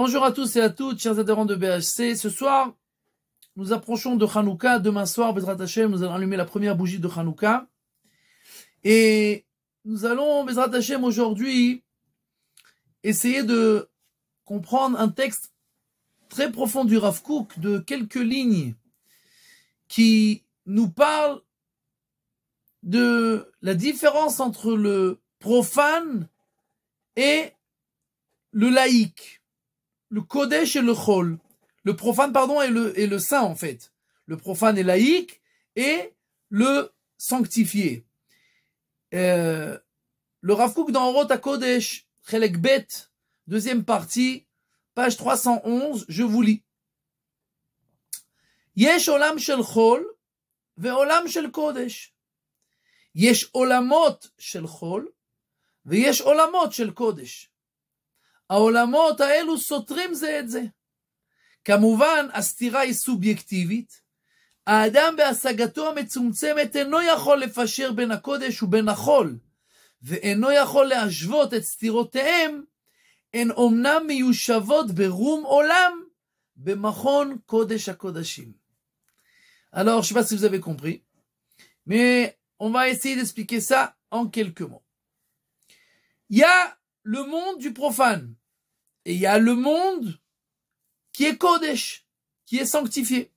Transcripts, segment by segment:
Bonjour à tous et à toutes, chers adhérents de BHC. Ce soir, nous approchons de Hanouka. Demain soir, Bezrat Hashem, nous allons allumer la première bougie de Hanouka. Et nous allons, Bezrat Hashem, aujourd'hui, essayer de comprendre un texte très profond du Rav de quelques lignes, qui nous parle de la différence entre le profane et le laïque le Kodesh et le Chol. Le profane, pardon, est le, et le saint, en fait. Le profane est laïque et le sanctifié. Euh, le Rav Kook dans Orot Kodesh, Chelek Bet, deuxième partie, page 311, je vous lis. Yesh olam shel chol, ve olam shel kodesh. Yesh olamot shel chol, ve yesh olamot shel kodesh. העולמות האלו סותרים זה את זה. כמובן, הסתירה היא סובייקטיבית. האדם בהשגתו המצומצמת אינו יכול לפשר בין הקודש ובין החול, ואינו יכול להשוות את סתירותיהם, הן אומנם מיושבות ברום עולם, במכון קודש הקודשים. Alors, je ne sais pas si vous avez compris, mais on va essayer d'expliquer ça en quelques mots. Il y a le monde du profane et il y a le monde qui est Kodesh, qui est sanctifié.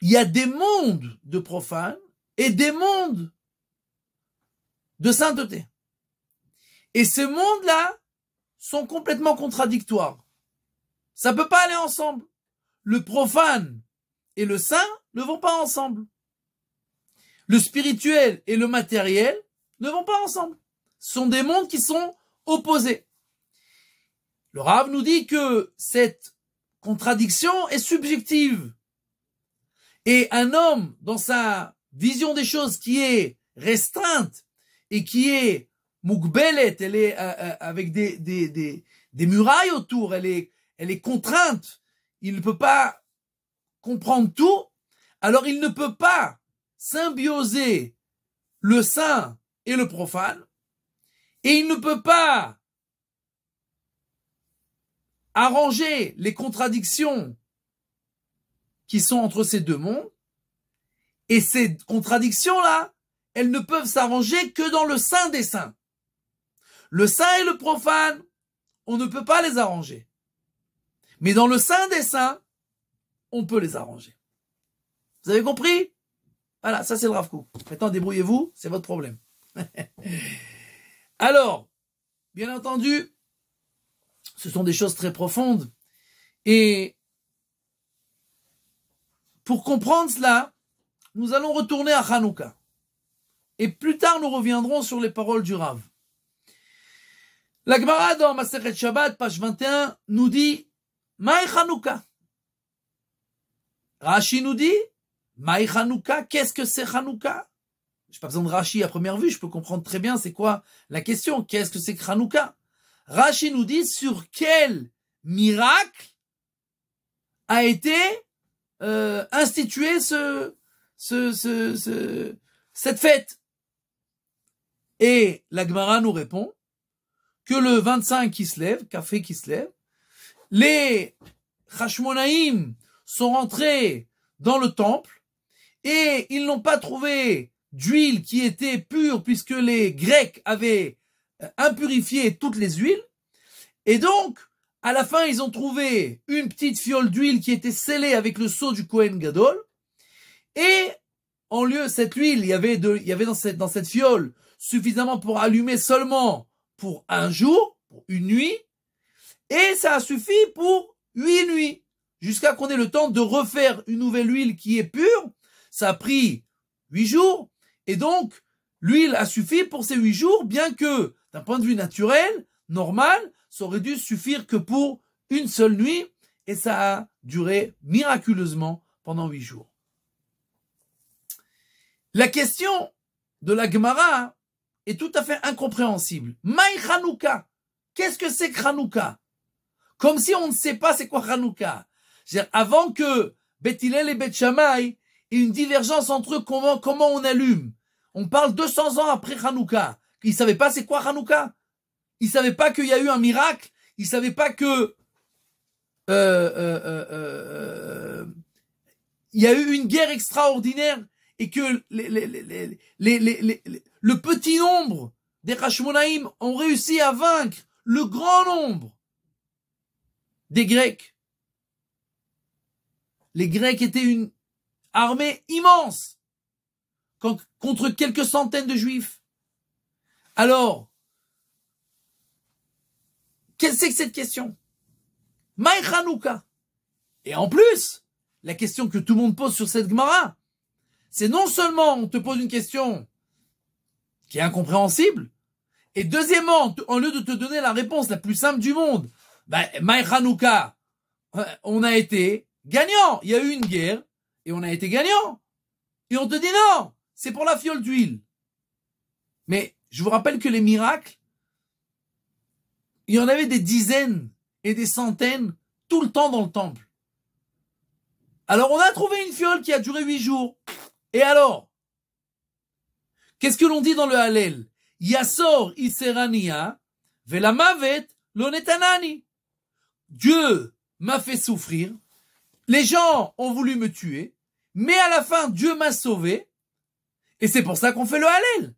Il y a des mondes de profane et des mondes de sainteté. Et ces mondes-là sont complètement contradictoires. Ça peut pas aller ensemble. Le profane et le saint ne vont pas ensemble. Le spirituel et le matériel ne vont pas ensemble. Ce sont des mondes qui sont opposés. Le Rav nous dit que cette contradiction est subjective. Et un homme, dans sa vision des choses qui est restreinte et qui est mukbelet, elle est euh, euh, avec des, des, murailles autour, elle est, elle est contrainte, il ne peut pas comprendre tout, alors il ne peut pas symbioser le saint et le profane, et il ne peut pas arranger les contradictions qui sont entre ces deux mondes. Et ces contradictions-là, elles ne peuvent s'arranger que dans le sein des saints. Le saint et le profane, on ne peut pas les arranger. Mais dans le sein des saints, on peut les arranger. Vous avez compris Voilà, ça c'est le Ravkou. Maintenant, débrouillez-vous, c'est votre problème. Alors, bien entendu, ce sont des choses très profondes. Et pour comprendre cela, nous allons retourner à Hanouka. Et plus tard, nous reviendrons sur les paroles du Rav. La Gemara dans Maseret Shabbat, page 21, nous dit Maï Hanouka. Rashi nous dit Maï Hanouka, qu'est-ce que c'est Hanouka je J'ai pas besoin de Rashi à première vue, je peux comprendre très bien c'est quoi la question. Qu'est-ce que c'est que Hanouka Rashi nous dit sur quel miracle a été euh, institué ce, ce, ce, ce, cette fête. Et la Gemara nous répond que le 25 qui se lève, café qui se lève, les Hashmonaïm sont rentrés dans le temple et ils n'ont pas trouvé d'huile qui était pure puisque les Grecs avaient euh, impurifié toutes les huiles. Et donc, à la fin, ils ont trouvé une petite fiole d'huile qui était scellée avec le seau du Kohen Gadol. Et en lieu, cette huile, il y avait, de, il y avait dans, cette, dans cette fiole suffisamment pour allumer seulement pour un jour, pour une nuit. Et ça a suffi pour huit nuits. Jusqu'à qu'on ait le temps de refaire une nouvelle huile qui est pure. Ça a pris huit jours. Et donc, l'huile a suffi pour ces huit jours, bien que, d'un point de vue naturel, normal, ça aurait dû suffire que pour une seule nuit, et ça a duré miraculeusement pendant huit jours. La question de la Gemara est tout à fait incompréhensible. Maï qu'est-ce que c'est que Comme si on ne sait pas c'est quoi Hanouka. Avant que Bethilel et Beth et une divergence entre eux, comment, comment on allume. On parle 200 ans après Hanouka. Ils ne savaient pas c'est quoi Hanouka. Ils ne savaient pas qu'il y a eu un miracle. Ils ne savaient pas que... Euh, euh, euh, il y a eu une guerre extraordinaire et que le petit nombre des Hashmonaïm ont réussi à vaincre le grand nombre des Grecs. Les Grecs étaient une armée immense contre quelques centaines de juifs. Alors, quelle c'est que cette question Maï Et en plus, la question que tout le monde pose sur cette Gemara, c'est non seulement on te pose une question qui est incompréhensible, et deuxièmement, en lieu de te donner la réponse la plus simple du monde, bah, on a été gagnant. Il y a eu une guerre, et on a été gagnant. Et on te dit non, c'est pour la fiole d'huile. Mais je vous rappelle que les miracles, il y en avait des dizaines et des centaines tout le temps dans le temple. Alors on a trouvé une fiole qui a duré huit jours. Et alors Qu'est-ce que l'on dit dans le Hallel Yassor Iserania Velamavet Lonetanani. Dieu m'a fait souffrir. Les gens ont voulu me tuer. Mais à la fin, Dieu m'a sauvé. Et c'est pour ça qu'on fait le Hallel.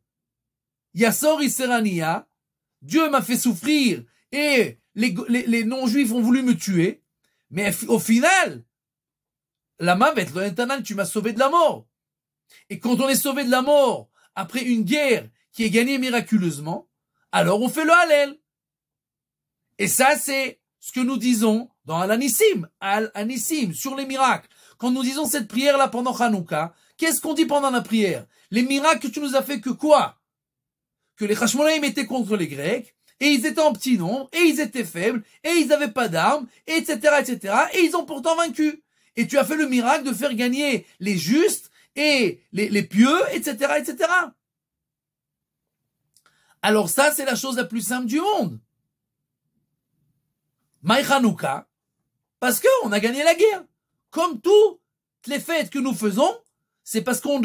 Yassor Serania, Dieu m'a fait souffrir et les, non-juifs ont voulu me tuer. Mais au final, la être le tu m'as sauvé de la mort. Et quand on est sauvé de la mort, après une guerre qui est gagnée miraculeusement, alors on fait le Hallel. Et ça, c'est ce que nous disons dans Al-Anissim, Al-Anissim, sur les miracles. Quand nous disons cette prière-là pendant Hanouka, qu'est-ce qu'on dit pendant la prière Les miracles que tu nous as fait que quoi Que les Hashmonaïm étaient contre les Grecs, et ils étaient en petit nombre, et ils étaient faibles, et ils n'avaient pas d'armes, etc., etc., et ils ont pourtant vaincu. Et tu as fait le miracle de faire gagner les justes et les, pieux, etc., etc. Alors ça, c'est la chose la plus simple du monde. Mai Hanouka, parce qu'on a gagné la guerre. Comme toutes les fêtes que nous faisons, c'est parce qu'on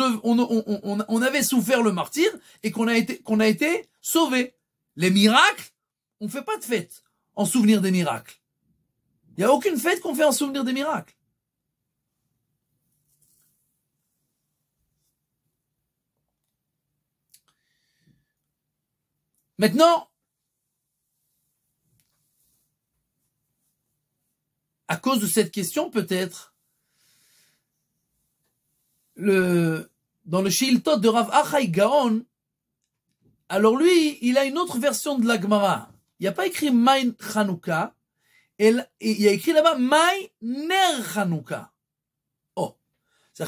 avait souffert le martyr et qu'on a été, qu'on a été sauvé. Les miracles, on ne fait pas de fête en souvenir des miracles. Il n'y a aucune fête qu'on fait en souvenir des miracles. Maintenant, à cause de cette question, peut-être, le, dans le Shiltot de Rav Achai Gaon, alors lui, il a une autre version de la Il n'y a pas écrit Main Chanukah, il y a écrit là-bas Main Ner Hanouka. Oh, c'est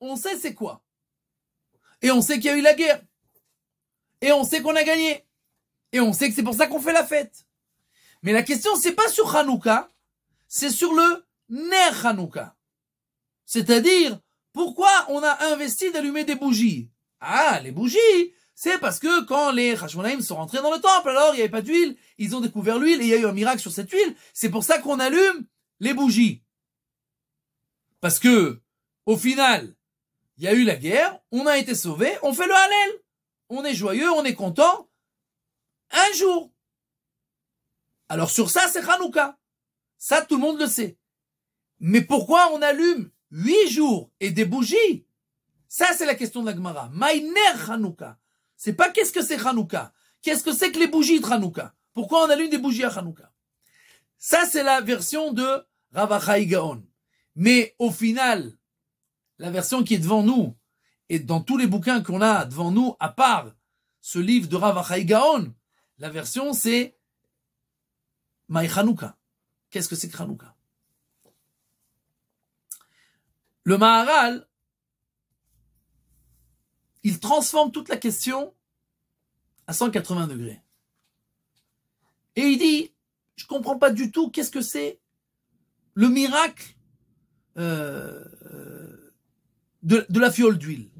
on sait c'est quoi. Et on sait qu'il y a eu la guerre. Et on sait qu'on a gagné. Et on sait que c'est pour ça qu'on fait la fête. Mais la question, c'est pas sur Hanouka, c'est sur le Ner Hanouka. C'est-à-dire, pourquoi on a investi d'allumer des bougies Ah, les bougies C'est parce que quand les Rachmonaim sont rentrés dans le temple, alors il n'y avait pas d'huile, ils ont découvert l'huile et il y a eu un miracle sur cette huile. C'est pour ça qu'on allume les bougies. Parce que, au final, il y a eu la guerre, on a été sauvés, on fait le Hallel. On est joyeux, on est content. Un jour. Alors sur ça, c'est Hanouka. Ça, tout le monde le sait. Mais pourquoi on allume huit jours et des bougies Ça, c'est la question de la Gemara. Maïner Hanouka. C'est pas qu'est-ce que c'est Hanouka. Qu'est-ce que c'est que les bougies de Hanouka Pourquoi on a l'une des bougies à Hanouka Ça, c'est la version de Ravachai Gaon. Mais au final, la version qui est devant nous, et dans tous les bouquins qu'on a devant nous, à part ce livre de Ravachai Gaon, la version c'est Maï Hanouka. Qu'est-ce que c'est que Hanouka Le Maharal, il transforme toute la question à 180 degrés. Et il dit, je ne comprends pas du tout qu'est-ce que c'est le miracle euh, de, de la fiole d'huile.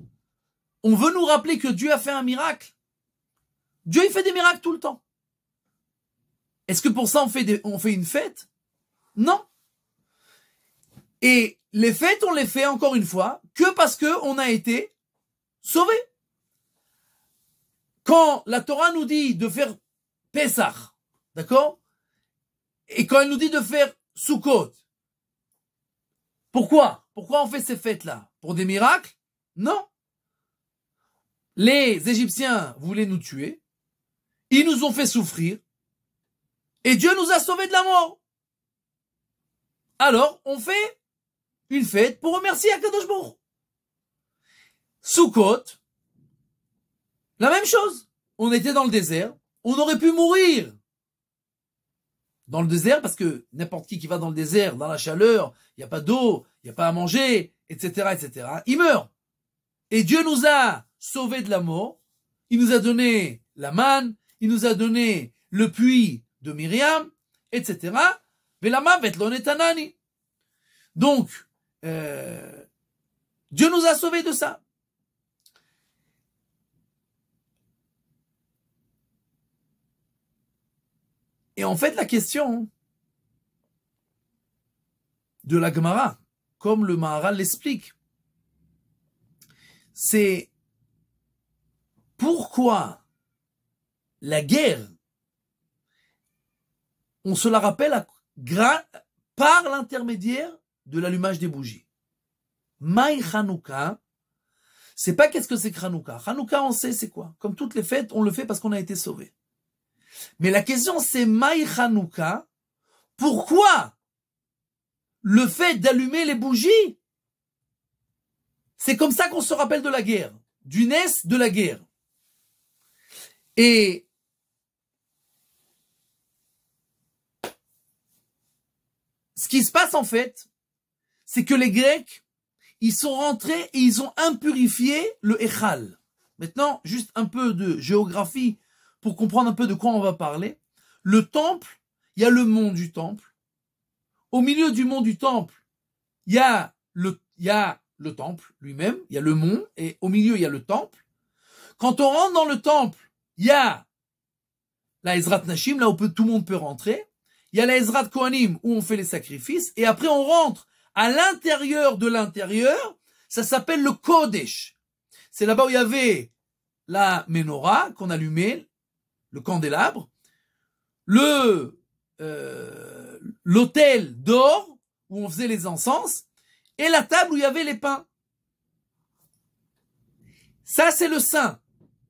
On veut nous rappeler que Dieu a fait un miracle. Dieu, il fait des miracles tout le temps. Est-ce que pour ça, on fait, on fait une fête Non. Et les fêtes, on les fait encore une fois que parce que on a été sauvés. Quand la Torah nous dit de faire Pesach, d'accord Et quand elle nous dit de faire Sukkot, pourquoi Pourquoi on fait ces fêtes-là Pour des miracles Non. Les Égyptiens voulaient nous tuer, ils nous ont fait souffrir, et Dieu nous a sauvés de la mort. Alors, on fait une fête pour remercier Akadosh Sous-côte, la même chose. On était dans le désert, on aurait pu mourir dans le désert parce que n'importe qui qui va dans le désert, dans la chaleur, il n'y a pas d'eau, il n'y a pas à manger, etc., etc., il meurt. Et Dieu nous a sauvés de la mort. Il nous a donné la manne, il nous a donné le puits de Myriam, etc. Donc, euh, Dieu nous a sauvés de ça. Et en fait, la question de la Gemara, comme le Maharal l'explique, c'est pourquoi la guerre, on se la rappelle par l'intermédiaire de l'allumage des bougies. Maï Hanouka, c'est pas qu'est-ce que c'est que Hanouka. on sait c'est quoi. Comme toutes les fêtes, on le fait parce qu'on a été sauvé. Mais la question c'est Maï Hanouka, pourquoi le fait d'allumer les bougies C'est comme ça qu'on se rappelle de la guerre, du NES de la guerre. Et ce qui se passe en fait, c'est que les Grecs, ils sont rentrés et ils ont impurifié le Echal. Maintenant, juste un peu de géographie pour comprendre un peu de quoi on va parler. Le temple, il y a le mont du temple. Au milieu du mont du temple, il y a le, il y a le temple lui-même, il y a le mont, et au milieu, il y a le temple. Quand on rentre dans le temple, il y a la Ezrat Nashim, là où tout le monde peut rentrer. Il y a la Ezrat Kohanim, où on fait les sacrifices. Et après, on rentre à l'intérieur de l'intérieur, ça s'appelle le Kodesh. C'est là-bas où il y avait la menorah qu'on allumait, le candélabre, le euh, l'autel d'or où on faisait les encens et la table où il y avait les pains. Ça c'est le saint,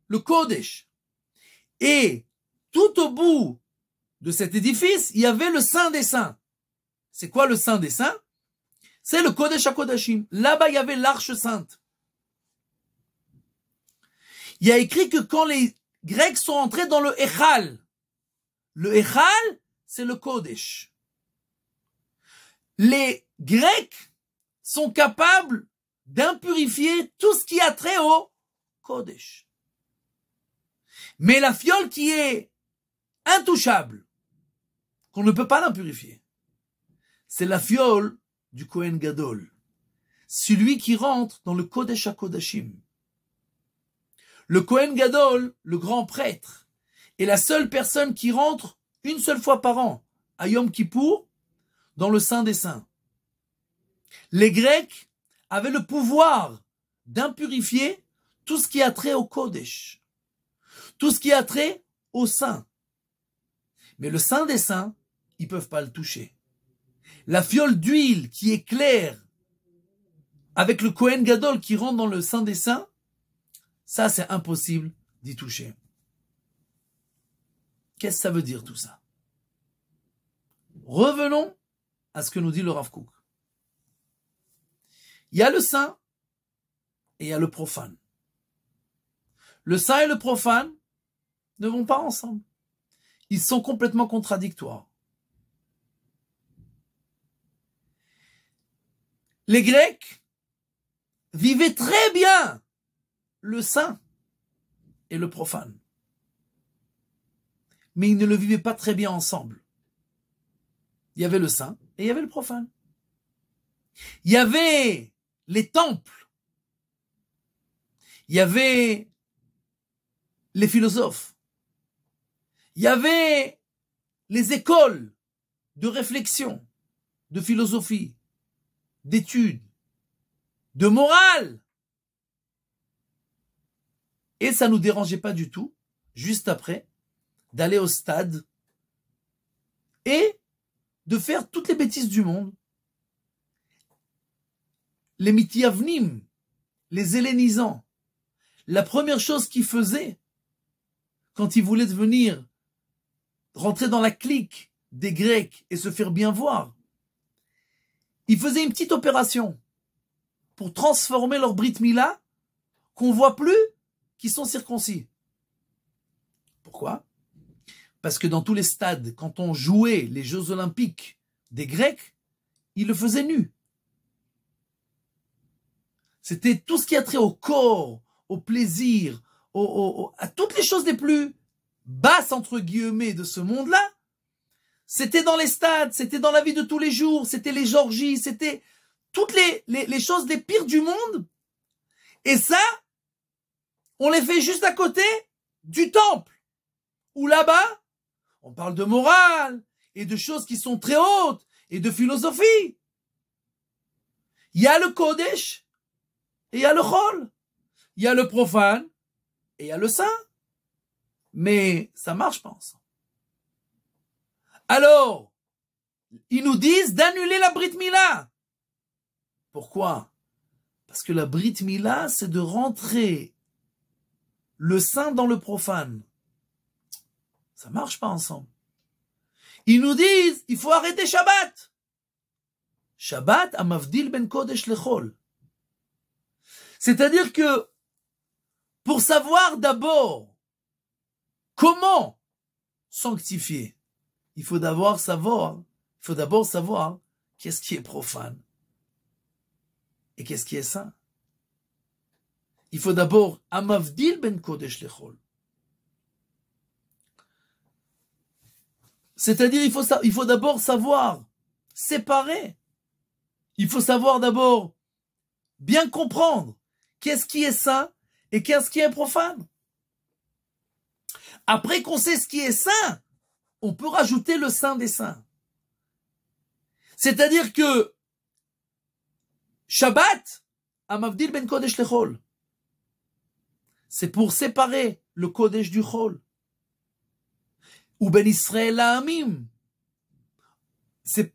le Kodesh. Et tout au bout de cet édifice, il y avait le saint des saints. C'est quoi le saint des saints c'est le Kodesh HaKodashim. Là-bas, il y avait l'Arche Sainte. Il y a écrit que quand les Grecs sont entrés dans le Echal, le Echal, c'est le Kodesh. Les Grecs sont capables d'impurifier tout ce qui a trait au Kodesh. Mais la fiole qui est intouchable, qu'on ne peut pas l'impurifier, c'est la fiole du Kohen Gadol, celui qui rentre dans le Kodesh HaKodashim. Le Kohen Gadol, le grand prêtre, est la seule personne qui rentre une seule fois par an, à Yom Kippour, dans le Saint des Saints. Les Grecs avaient le pouvoir d'impurifier tout ce qui a trait au Kodesh, tout ce qui a trait au Saint. Mais le Saint des Saints, ils peuvent pas le toucher. La fiole d'huile qui éclaire avec le Kohen Gadol qui rentre dans le Saint des Saints, ça c'est impossible d'y toucher. Qu'est-ce que ça veut dire tout ça Revenons à ce que nous dit le Rav Kook. Il y a le saint et il y a le profane. Le saint et le profane ne vont pas ensemble. Ils sont complètement contradictoires. Les Grecs vivaient très bien le saint et le profane. Mais ils ne le vivaient pas très bien ensemble. Il y avait le saint et il y avait le profane. Il y avait les temples. Il y avait les philosophes. Il y avait les écoles de réflexion, de philosophie, d'études, de morale. Et ça ne nous dérangeait pas du tout, juste après, d'aller au stade et de faire toutes les bêtises du monde. Les mitiavnim, les hellénisants, la première chose qu'ils faisaient quand ils voulaient devenir, rentrer dans la clique des Grecs et se faire bien voir, ils faisaient une petite opération pour transformer leur Brit Mila qu'on voit plus qu'ils sont circoncis. Pourquoi Parce que dans tous les stades, quand on jouait les Jeux olympiques des Grecs, ils le faisaient nu. C'était tout ce qui a trait au corps, au plaisir, à toutes les choses les plus basses, entre guillemets, de ce monde-là, c'était dans les stades, c'était dans la vie de tous les jours, c'était les orgies, c'était toutes les, choses les pires du monde. Et ça, on les fait juste à côté du temple. Où là-bas, on parle de morale et de choses qui sont très hautes et de philosophie. Il y a le Kodesh et il y a le Chol. Il y a le profane et il y a le saint. Mais ça marche pas ensemble. Alors, ils nous disent d'annuler la Brit Mila. Pourquoi Parce que la Brit Mila, c'est de rentrer le saint dans le profane. Ça marche pas ensemble. Ils nous disent, il faut arrêter Shabbat. Shabbat amavdil ben kodesh lechol. C'est-à-dire que pour savoir d'abord comment sanctifier, il faut d'abord savoir, il faut d'abord savoir qu'est-ce qui est profane et qu'est-ce qui est saint. Il faut d'abord amavdil ben kodesh lechol. C'est-à-dire, il faut, il faut d'abord savoir séparer. Il faut savoir d'abord bien comprendre qu'est-ce qui est saint et qu'est-ce qui est profane. Après qu'on sait ce qui est saint, on peut rajouter le Saint des Saints. C'est-à-dire que Shabbat, ben Kodesh c'est pour séparer le Kodesh du Chol. Ou ben Israël Amim, c'est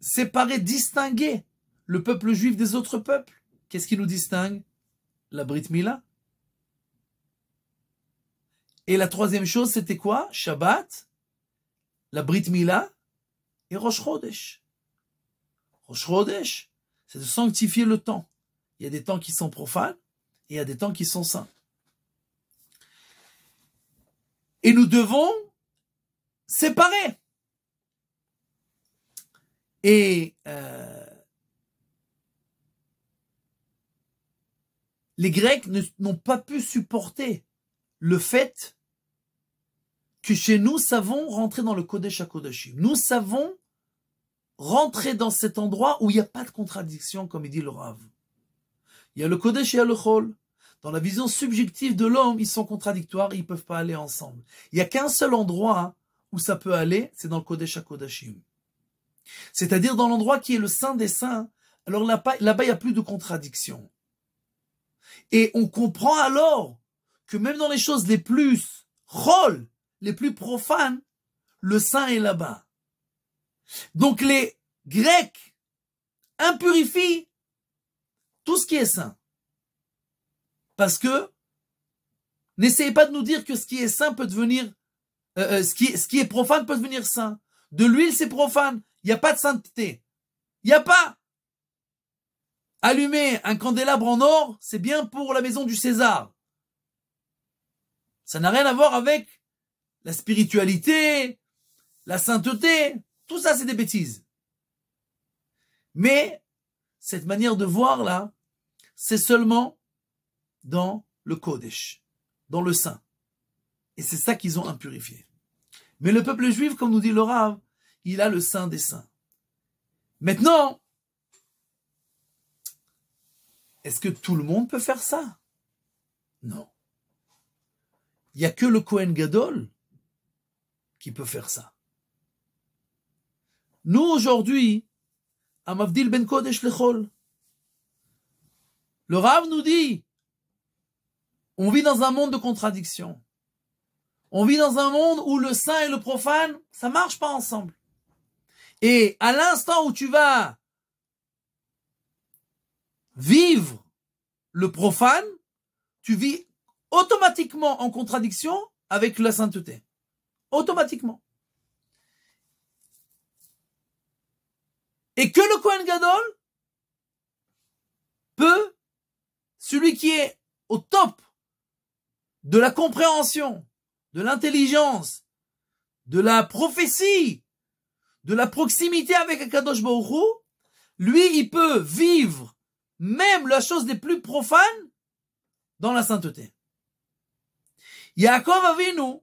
séparer, distinguer le peuple juif des autres peuples. Qu'est-ce qui nous distingue La Brit Mila, et la troisième chose, c'était quoi Shabbat, la Brit Mila et Rosh Chodesh. Rosh c'est de sanctifier le temps. Il y a des temps qui sont profanes et il y a des temps qui sont saints. Et nous devons séparer. Et euh, les Grecs n'ont pas pu supporter le fait que chez nous savons rentrer dans le Kodesh HaKodashim. Nous savons rentrer dans cet endroit où il n'y a pas de contradiction, comme il dit le Rav. Il y a le Kodesh et il y a le Dans la vision subjective de l'homme, ils sont contradictoires, ils ne peuvent pas aller ensemble. Il n'y a qu'un seul endroit où ça peut aller, c'est dans le Kodesh HaKodashim. C'est-à-dire dans l'endroit qui est le Saint des Saints. Alors là-bas, il n'y a plus de contradiction. Et on comprend alors que même dans les choses les plus rôles, les plus profanes, le saint est là-bas. Donc les Grecs impurifient tout ce qui est saint. Parce que n'essayez pas de nous dire que ce qui est saint peut devenir, euh, euh, ce, qui, ce qui est profane peut devenir saint. De l'huile, c'est profane. Il n'y a pas de sainteté. Il n'y a pas. Allumer un candélabre en or, c'est bien pour la maison du César. Ça n'a rien à voir avec la spiritualité, la sainteté, tout ça c'est des bêtises. Mais cette manière de voir là, c'est seulement dans le Kodesh, dans le saint. Et c'est ça qu'ils ont impurifié. Mais le peuple juif, comme nous dit le il a le saint des saints. Maintenant, est-ce que tout le monde peut faire ça Non. Il n'y a que le Kohen Gadol qui peut faire ça. Nous, aujourd'hui, à Ben Kodesh le Rav nous dit, on vit dans un monde de contradictions. On vit dans un monde où le saint et le profane, ça marche pas ensemble. Et à l'instant où tu vas vivre le profane, tu vis automatiquement en contradiction avec la sainteté. Automatiquement. Et que le Kohen Gadol peut, celui qui est au top de la compréhension, de l'intelligence, de la prophétie, de la proximité avec Akadosh Baruchu, lui, il peut vivre même la chose des plus profanes dans la sainteté. Yaakov nous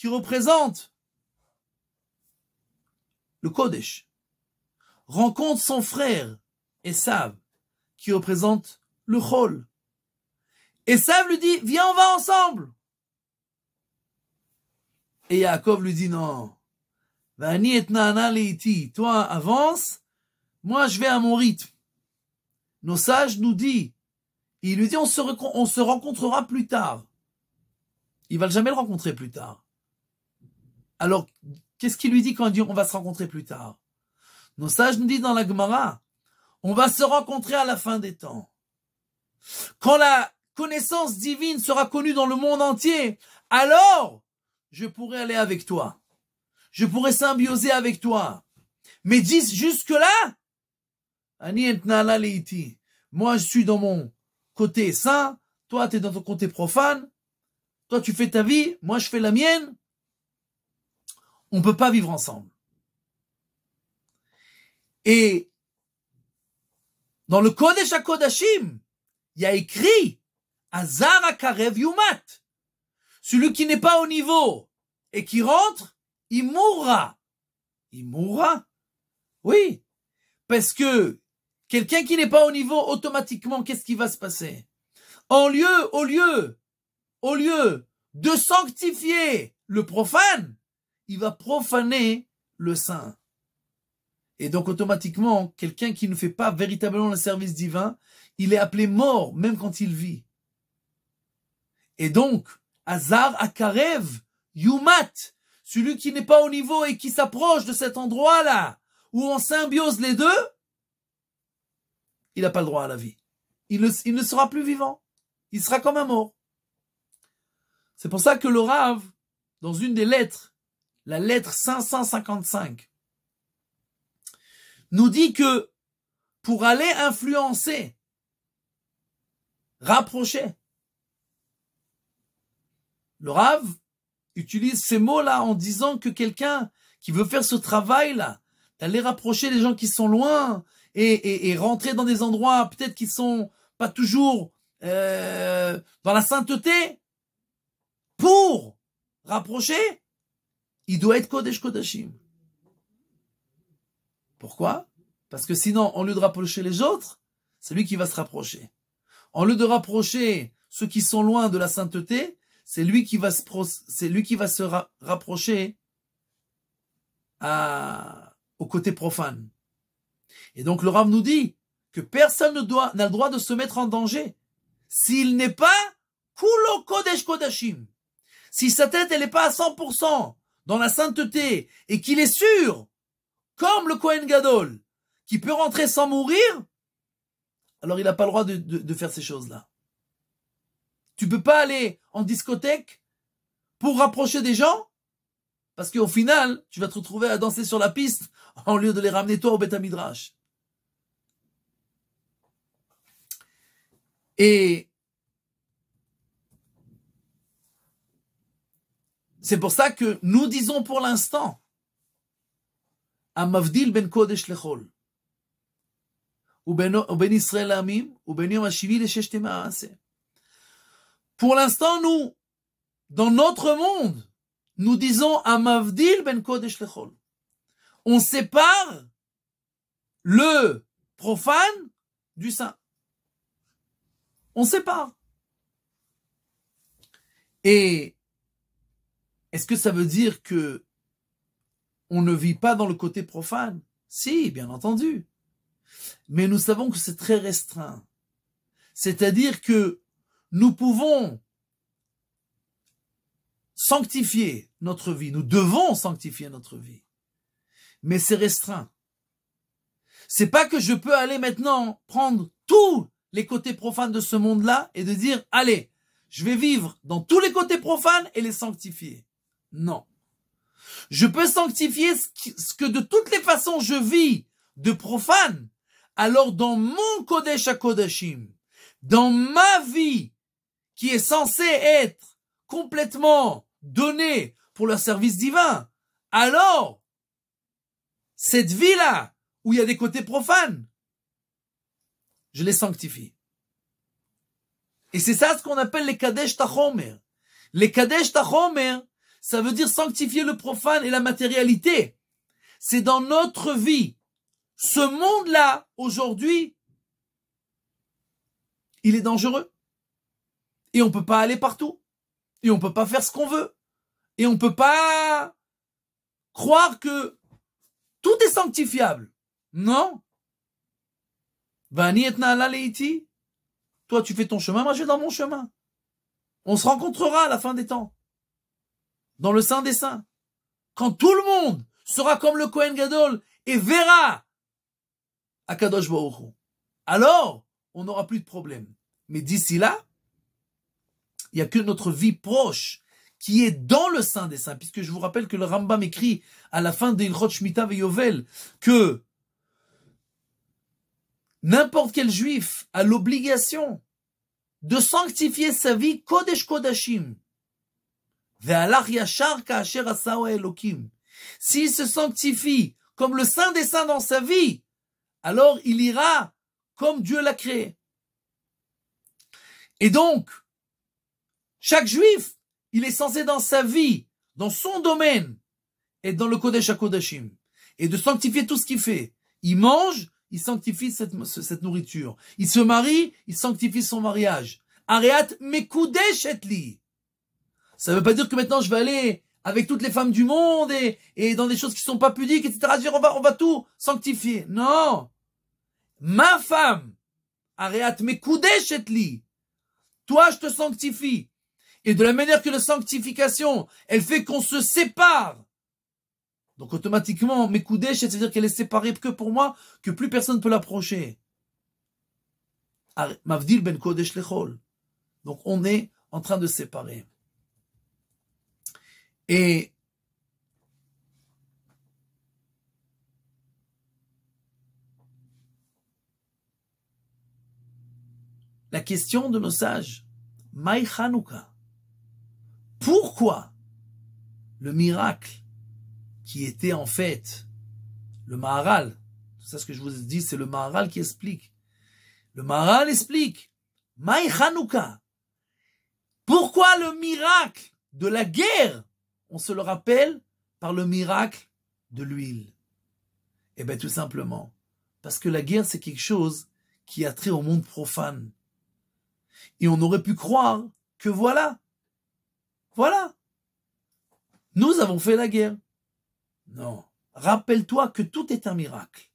qui représente le Kodesh, rencontre son frère Esav, qui représente le Chol. Esav lui dit, viens, on va ensemble. Et Yaakov lui dit, non, toi avance, moi je vais à mon rythme. Nos sages nous disent, il lui dit, on se, on se rencontrera plus tard. Il va jamais le rencontrer plus tard. Alors, qu'est-ce qu'il lui dit quand il dit on va se rencontrer plus tard Nos sages nous disent dans la Gemara, on va se rencontrer à la fin des temps. Quand la connaissance divine sera connue dans le monde entier, alors je pourrai aller avec toi. Je pourrai symbioser avec toi. Mais dis jusque-là, moi je suis dans mon côté saint, toi tu es dans ton côté profane, toi tu fais ta vie, moi je fais la mienne, on peut pas vivre ensemble. Et dans le Kodesh Kodashim, il y a écrit Azar karev Yumat. Celui qui n'est pas au niveau et qui rentre, il mourra. Il mourra. Oui. Parce que quelqu'un qui n'est pas au niveau, automatiquement, qu'est-ce qui va se passer? En lieu, au lieu, au lieu de sanctifier le profane, il va profaner le saint. Et donc automatiquement, quelqu'un qui ne fait pas véritablement le service divin, il est appelé mort même quand il vit. Et donc, Hazar Akarev, Yumat, celui qui n'est pas au niveau et qui s'approche de cet endroit-là, où on symbiose les deux, il n'a pas le droit à la vie. Il ne, il ne, sera plus vivant. Il sera comme un mort. C'est pour ça que le Rave, dans une des lettres la lettre 555, nous dit que pour aller influencer, rapprocher, le Rav utilise ces mots-là en disant que quelqu'un qui veut faire ce travail-là, d'aller rapprocher les gens qui sont loin et, rentrer dans des endroits peut-être qui sont pas toujours euh, dans la sainteté, pour rapprocher, il doit être Kodesh Kodashim. Pourquoi Parce que sinon, en lieu de rapprocher les autres, c'est lui qui va se rapprocher. En lieu de rapprocher ceux qui sont loin de la sainteté, c'est lui qui va se, c'est lui qui va se rapprocher à, au côté profane. Et donc le Rav nous dit que personne ne doit, n'a le droit de se mettre en danger s'il n'est pas Kulo Kodesh Kodashim. Si sa tête, elle n'est pas à 100%, dans la sainteté et qu'il est sûr, comme le Kohen Gadol, qui peut rentrer sans mourir, alors il n'a pas le droit de, faire ces choses-là. Tu peux pas aller en discothèque pour rapprocher des gens, parce qu'au final, tu vas te retrouver à danser sur la piste en lieu de les ramener toi au Betamidrash. Et C'est pour ça que nous disons pour l'instant Amavdil ben Kodesh לחול. ou ben לעמים, ובין יום השביעי לששת ימי המעשה. Pour l'instant, nous, dans notre monde, nous disons Amavdil ben Kodesh Lechol. On sépare le profane du saint. On sépare. Et est-ce que ça veut dire que on ne vit pas dans le côté profane Si, bien entendu. Mais nous savons que c'est très restreint. C'est-à-dire que nous pouvons sanctifier notre vie, nous devons sanctifier notre vie. Mais c'est restreint. C'est pas que je peux aller maintenant prendre tous les côtés profanes de ce monde-là et de dire, allez, je vais vivre dans tous les côtés profanes et les sanctifier. Non. Je peux sanctifier ce que de toutes les façons je vis de profane, alors dans mon Kodesh à kodeshim, dans ma vie qui est censée être complètement donnée pour le service divin, alors cette vie-là, où il y a des côtés profanes, je les sanctifie. Et c'est ça ce qu'on appelle les Kadesh Tachomer. Les Kadesh Tachomer, ça veut dire sanctifier le profane et la matérialité. C'est dans notre vie. Ce monde-là, aujourd'hui, il est dangereux. Et on ne peut pas aller partout. Et on ne peut pas faire ce qu'on veut. Et on ne peut pas croire que tout est sanctifiable. Non. Toi, tu fais ton chemin, moi je vais dans mon chemin. On se rencontrera à la fin des temps dans le Saint des Saints. Quand tout le monde sera comme le Kohen Gadol et verra Akadosh Baruch alors on n'aura plus de problème. Mais d'ici là, il n'y a que notre vie proche qui est dans le Saint des Saints, puisque je vous rappelle que le Rambam écrit à la fin Mitav et Yovel, que n'importe quel juif a l'obligation de sanctifier sa vie Kodesh Kodashim, s'il se sanctifie comme le Saint des Saints dans sa vie, alors il ira comme Dieu l'a créé. Et donc, chaque juif, il est censé dans sa vie, dans son domaine, être dans le Kodesh Kodeshim. et de sanctifier tout ce qu'il fait. Il mange, il sanctifie cette, cette, nourriture. Il se marie, il sanctifie son mariage. Ariat mekudeshetli. Ça ne veut pas dire que maintenant je vais aller avec toutes les femmes du monde et, et dans des choses qui sont pas pudiques, etc. Dire on va, on va tout sanctifier. Non. Ma femme, Areat li. toi je te sanctifie. Et de la manière que la sanctification, elle fait qu'on se sépare. Donc automatiquement, Mekudesh, c'est-à-dire qu'elle est séparée que pour moi, que plus personne ne peut l'approcher. Mavdil ben Kodesh Donc on est en train de séparer. Et la question de nos sages, Maï pourquoi le miracle qui était en fait le Maharal, c'est ce que je vous dis, c'est le Maharal qui explique. Le Maharal explique, Maï pourquoi le miracle de la guerre on se le rappelle par le miracle de l'huile. Eh bien, tout simplement, parce que la guerre, c'est quelque chose qui a trait au monde profane. Et on aurait pu croire que voilà, voilà, nous avons fait la guerre. Non. Rappelle-toi que tout est un miracle.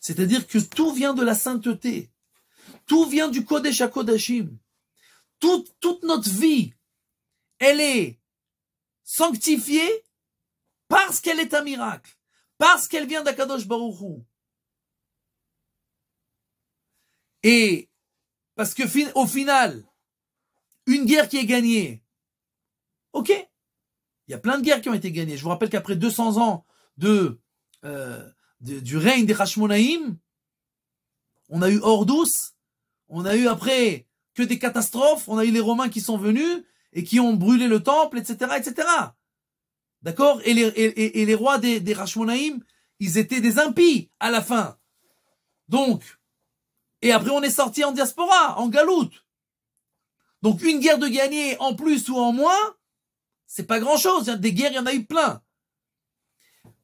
C'est-à-dire que tout vient de la sainteté. Tout vient du Kodesh Kodashim. Toute, toute notre vie, elle est sanctifiée parce qu'elle est un miracle, parce qu'elle vient d'Akadosh Baruchou. Et parce que au final, une guerre qui est gagnée, ok, il y a plein de guerres qui ont été gagnées. Je vous rappelle qu'après 200 ans euh, de, du règne des Hashmonaïm, on a eu douce, on a eu après que des catastrophes, on a eu les Romains qui sont venus, et qui ont brûlé le temple, etc., etc. D'accord et les, rois des, des ils étaient des impies à la fin. Donc, et après on est sorti en diaspora, en galoute. Donc une guerre de gagner en plus ou en moins, c'est pas grand chose. Des guerres, il y en a eu plein.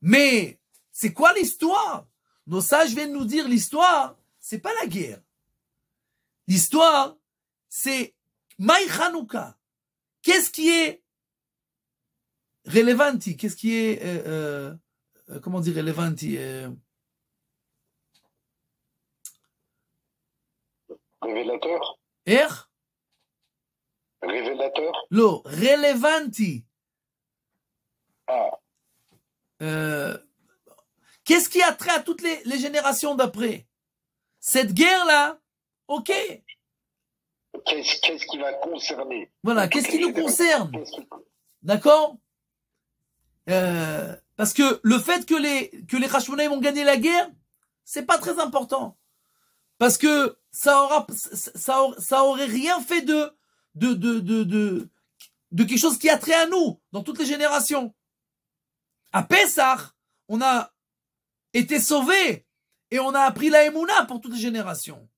Mais c'est quoi l'histoire Nos sages viennent nous dire l'histoire, c'est pas la guerre. L'histoire, c'est Maï Qu'est-ce qui est relevanti Qu'est-ce qui est, euh, euh, euh comment dire, relevanti euh, Révélateur. R Révélateur. Lo, relevanti. Ah. Qu'est-ce qui a trait à toutes les, les générations d'après Cette guerre-là, ok, qu'est-ce, qui va concerner Voilà, qu'est-ce qui nous concerne D'accord euh, Parce que le fait que les que les gagner ont gagné la guerre, c'est pas très important. Parce que ça aura ça, aurait rien fait de de, de de, de, quelque chose qui a trait à nous dans toutes les générations. À Pessah, on a été sauvés et on a appris la Emouna pour toutes les générations,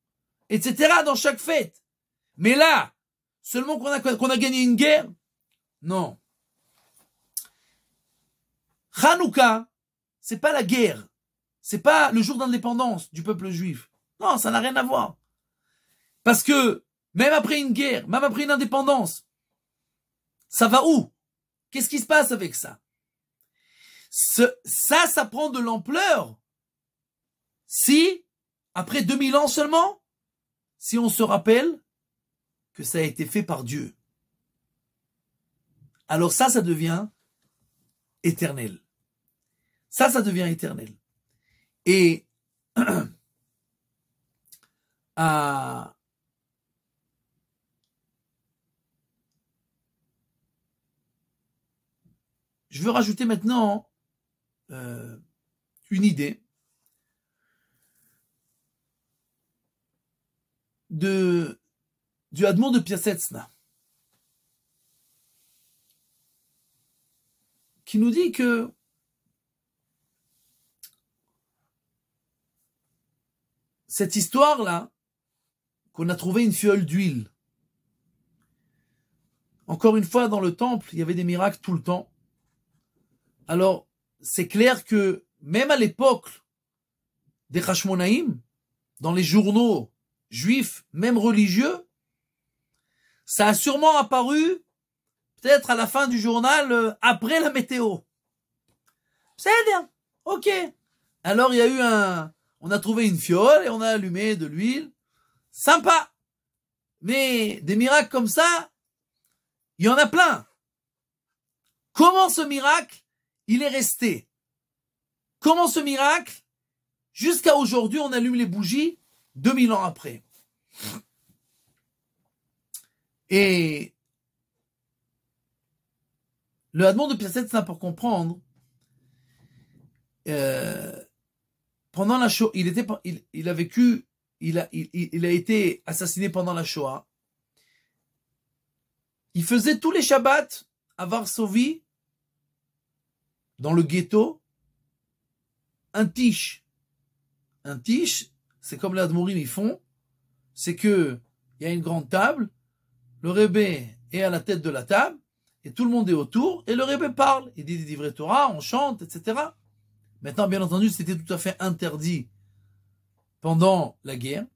etc. dans chaque fête. Mais là, seulement qu'on a, qu'on a gagné une guerre Non. Hanouka, c'est pas la guerre. C'est pas le jour d'indépendance du peuple juif. Non, ça n'a rien à voir. Parce que même après une guerre, même après une indépendance, ça va où Qu'est-ce qui se passe avec ça Ça, ça prend de l'ampleur si, après 2000 ans seulement, si on se rappelle que ça a été fait par Dieu. Alors ça, ça devient éternel. Ça, ça devient éternel. Et à Je veux rajouter maintenant euh, une idée de du Admon de Piasetzna, qui nous dit que cette histoire-là, qu'on a trouvé une fiole d'huile, encore une fois, dans le temple, il y avait des miracles tout le temps. Alors, c'est clair que même à l'époque des Hashmonaïm, dans les journaux juifs, même religieux, ça a sûrement apparu peut-être à la fin du journal euh, après la météo. C'est bien, ok. Alors il y a eu un, on a trouvé une fiole et on a allumé de l'huile, sympa. Mais des miracles comme ça, il y en a plein. Comment ce miracle, il est resté Comment ce miracle, jusqu'à aujourd'hui, on allume les bougies 2000 ans après et le Hadmon de ça pour comprendre, euh, pendant la Shoah, il, était, a vécu, il a, il, a été assassiné pendant la Shoah. Il faisait tous les Shabbats à Varsovie, dans le ghetto, un tiche. Un tiche, c'est comme Hadmourines ils font, c'est que il y a une grande table, le Rebbe est à la tête de la table, et tout le monde est autour, et le Rebbe parle, il dit des livrets Torah, on chante, etc. Maintenant, bien entendu, c'était tout à fait interdit pendant la guerre.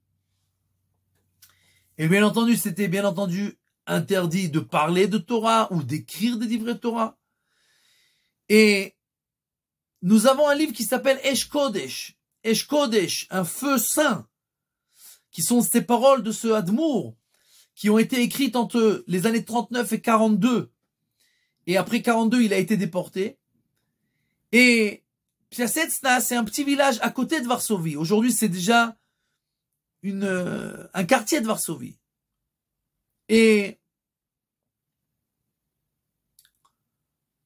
Et bien entendu, c'était bien entendu interdit de parler de Torah ou d'écrire des de Torah. Et nous avons un livre qui s'appelle Esh Kodesh, un feu saint, qui sont ces paroles de ce Hadmour, qui ont été écrites entre les années 39 et 42. Et après 42, il a été déporté. Et Piasetsna, c'est un petit village à côté de Varsovie. Aujourd'hui, c'est déjà une, euh, un quartier de Varsovie. Et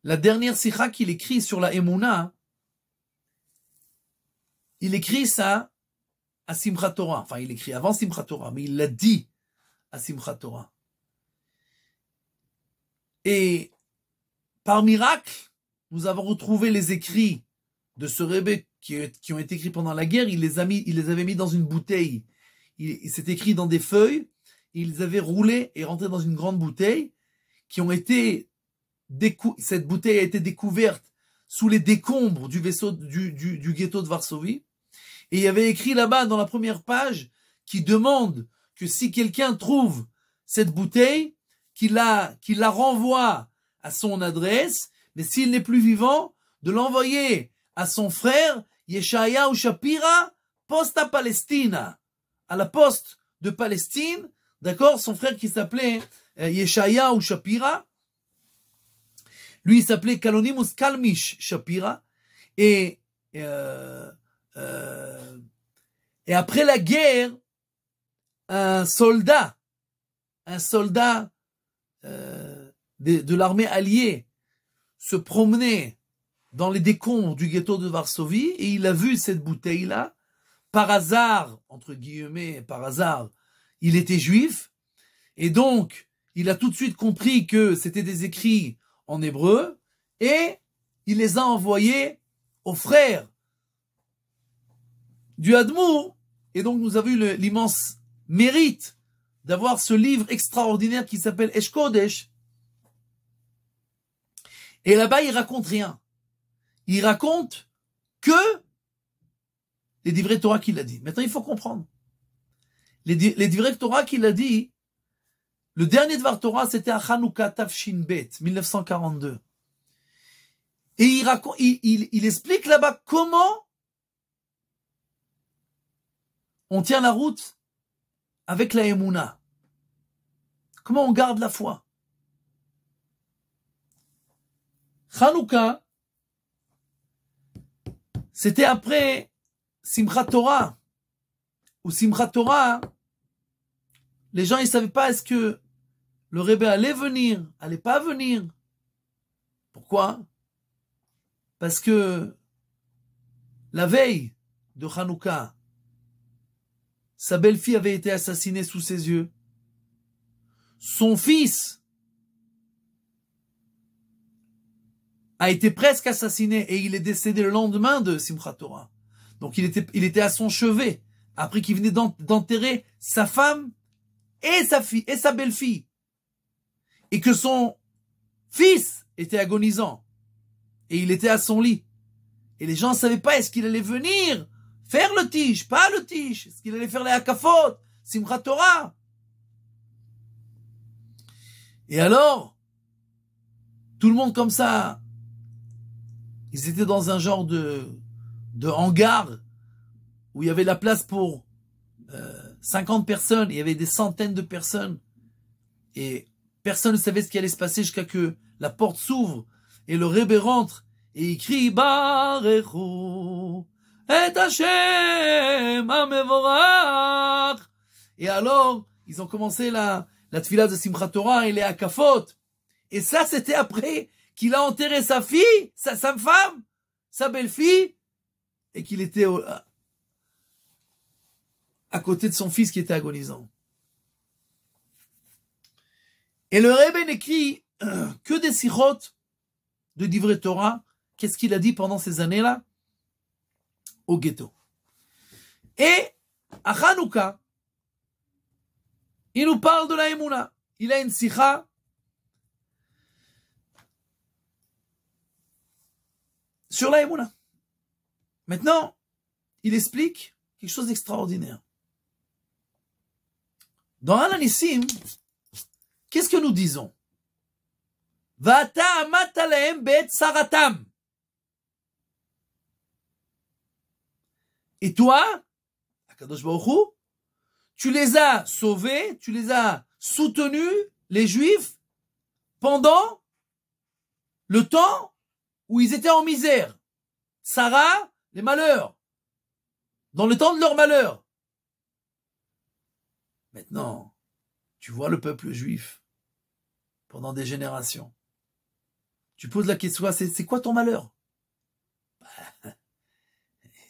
la dernière sikha qu'il écrit sur la Emouna, il écrit ça à Simchat Torah. Enfin, il écrit avant Simchat Torah, mais il l'a dit à Simcha Torah. Et par miracle, nous avons retrouvé les écrits de ce Rebbe qui, qui, ont été écrits pendant la guerre. Il les, a mis, les avait mis dans une bouteille. Il, s'est écrit dans des feuilles. ils avaient roulé et rentré dans une grande bouteille qui ont été cette bouteille a été découverte sous les décombres du vaisseau du ghetto de Varsovie. Et il y avait écrit là-bas dans la première page qui demande que si quelqu'un trouve cette bouteille, qu'il la, qu'il la renvoie à son adresse, mais s'il n'est plus vivant, de l'envoyer à son frère, Yeshaya ou Shapira, Posta Palestina, à la poste de Palestine, d'accord Son frère qui s'appelait euh, Yeshaya ou Shapira, lui il s'appelait Kalonimus Kalmish Shapira, et, euh, euh et après la guerre, un soldat, un soldat euh, de, l'armée alliée se promenait dans les décombres du ghetto de Varsovie et il a vu cette bouteille-là. Par hasard, entre guillemets, par hasard, il était juif et donc il a tout de suite compris que c'était des écrits en hébreu et il les a envoyés aux frères du Hadmour. Et donc nous avons eu l'immense mérite d'avoir ce livre extraordinaire qui s'appelle Eshkodesh. Et là-bas, il raconte rien. Il raconte que les divrei Torah qu'il a dit. Maintenant, il faut comprendre. Les, les divrei Torah qu'il a dit, le dernier Dvar Torah, c'était à Hanouka Tafshin Bet, 1942. Et il, raconte, il, il explique là-bas comment on tient la route avec la Emouna Comment on garde la foi Hanouka, c'était après Simchat Torah. Ou Simchat Torah, les gens ils savaient pas est-ce que le Rebbe allait venir, allait pas venir. Pourquoi Parce que la veille de Hanouka, sa belle-fille avait été assassinée sous ses yeux. Son fils a été presque assassiné et il est décédé le lendemain de Simchat Torah. Donc il était, il était à son chevet après qu'il venait d'enterrer sa femme et sa fille et sa belle-fille et que son fils était agonisant et il était à son lit et les gens ne savaient pas est-ce qu'il allait venir Faire le tige, pas le tige. Est-ce qu'il allait faire les hakafot, Simchat Torah Et alors, tout le monde comme ça, ils étaient dans un genre de, de hangar où il y avait la place pour 50 euh, personnes, il y avait des centaines de personnes. Et personne ne savait ce qui allait se passer jusqu'à que la porte s'ouvre et le rébé rentre et il crie Barého » et alors, ils ont commencé la, la de Simchat Torah et à Akafot. Et ça, c'était après qu'il a enterré sa fille, sa, femme, sa belle-fille, et qu'il était à côté de son fils qui était agonisant. Et le Rebbe n'écrit euh, que des sirotes de divré Torah. Qu'est-ce qu'il a dit pendant ces années-là au ghetto. Et à Hanouka, il nous parle de la Il a une sikha sur la Maintenant, il explique quelque chose d'extraordinaire. Dans Ananissim, qu'est-ce que nous disons Vata amata saratam. Et toi, Akadosh tu les as sauvés, tu les as soutenus, les Juifs, pendant le temps où ils étaient en misère. Sarah, les malheurs. Dans le temps de leur malheur. Maintenant, tu vois le peuple juif pendant des générations. Tu poses la question, c'est quoi ton malheur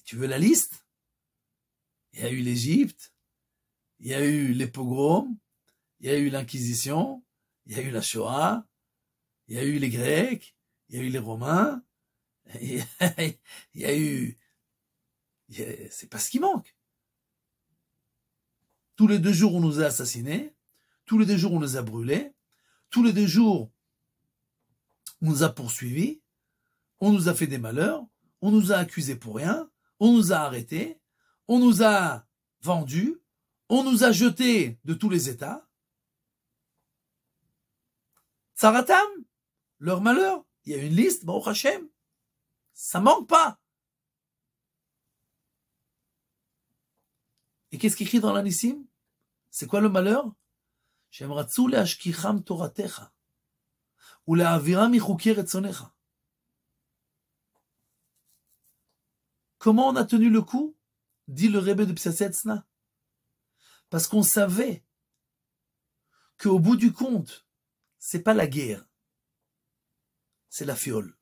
tu veux la liste Il y a eu l'Égypte, il y a eu les pogroms, il y a eu l'Inquisition, il y a eu la Shoah, il y a eu les Grecs, il y a eu les Romains, il y a eu... C'est pas ce qui manque. Tous les deux jours, on nous a assassinés, tous les deux jours, on nous a brûlés, tous les deux jours, on nous a poursuivis, on nous a fait des malheurs, on nous a accusés pour rien, on nous a arrêtés, on nous a vendus, on nous a jetés de tous les États. Tsaratam, leur malheur, il y a une liste, Baruch Hashem, ça manque pas. Et qu'est-ce qui écrit dans l'anissim C'est quoi le malheur j'aimerais le Torah ou Comment on a tenu le coup dit le rébé de Psyasetsna. Parce qu'on savait qu'au bout du compte, c'est pas la guerre, c'est la fiole.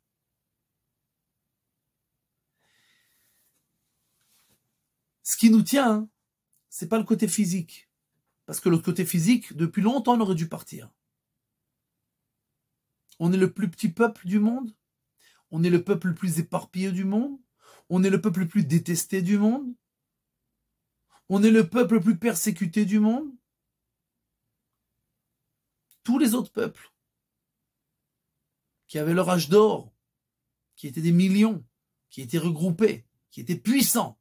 Ce qui nous tient, hein, c'est pas le côté physique. Parce que le côté physique, depuis longtemps, on aurait dû partir. On est le plus petit peuple du monde. On est le peuple le plus éparpillé du monde. On est le peuple le plus détesté du monde On est le peuple le plus persécuté du monde Tous les autres peuples qui avaient leur âge d'or, qui étaient des millions, qui étaient regroupés, qui étaient puissants,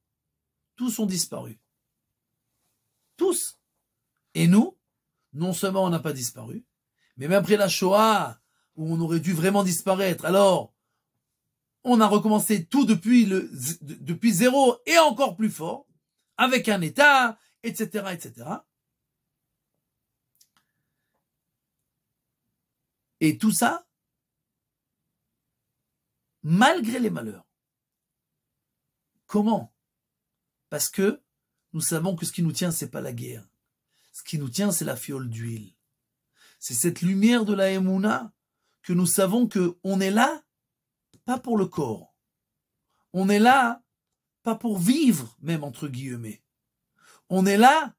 tous ont disparu. Tous. Et nous, non seulement on n'a pas disparu, mais même après la Shoah, où on aurait dû vraiment disparaître, alors on a recommencé tout depuis le depuis zéro et encore plus fort, avec un État, etc., etc. Et tout ça, malgré les malheurs. Comment Parce que nous savons que ce qui nous tient, c'est pas la guerre. Ce qui nous tient, c'est la fiole d'huile. C'est cette lumière de la Emouna que nous savons que on est là pas pour le corps. On est là pas pour vivre, même entre guillemets. On est là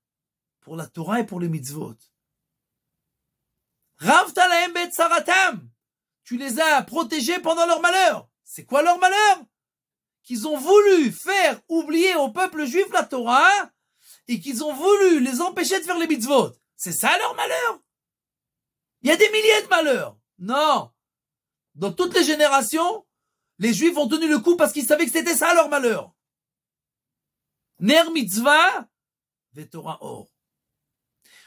pour la Torah et pour les mitzvot. saratam. Tu les as protégés pendant leur malheur. C'est quoi leur malheur? Qu'ils ont voulu faire oublier au peuple juif la Torah et qu'ils ont voulu les empêcher de faire les mitzvot. C'est ça leur malheur? Il y a des milliers de malheurs. Non. Dans toutes les générations, les Juifs ont tenu le coup parce qu'ils savaient que c'était ça leur malheur. Ner mitzvah, vetora or.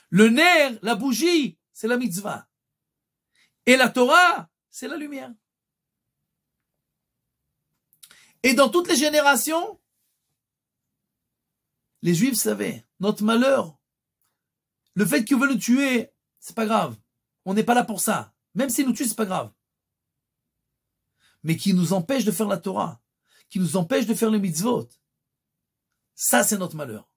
Le ner, la bougie, c'est la mitzvah. Et la Torah, c'est la lumière. Et dans toutes les générations, les Juifs savaient, notre malheur, le fait qu'ils veulent nous tuer, c'est pas grave. On n'est pas là pour ça. Même s'ils nous tuent, c'est pas grave mais qui nous empêche de faire la Torah, qui nous empêche de faire le mitzvot. Ça, c'est notre malheur.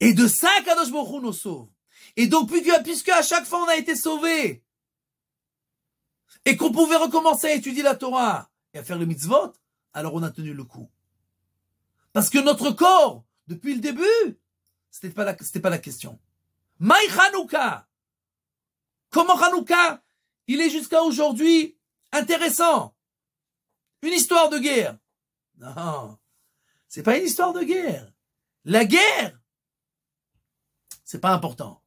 Et de ça, Kadosh Baruch nous sauve. Et donc, puisque à chaque fois on a été sauvé, et qu'on pouvait recommencer à étudier la Torah et à faire le mitzvot, alors on a tenu le coup. Parce que notre corps, depuis le début, c'était pas la, c'était pas la question. Maï Hanouka! Comment Hanouka, il est jusqu'à aujourd'hui intéressant? Une histoire de guerre. Non. C'est pas une histoire de guerre. La guerre, c'est pas important.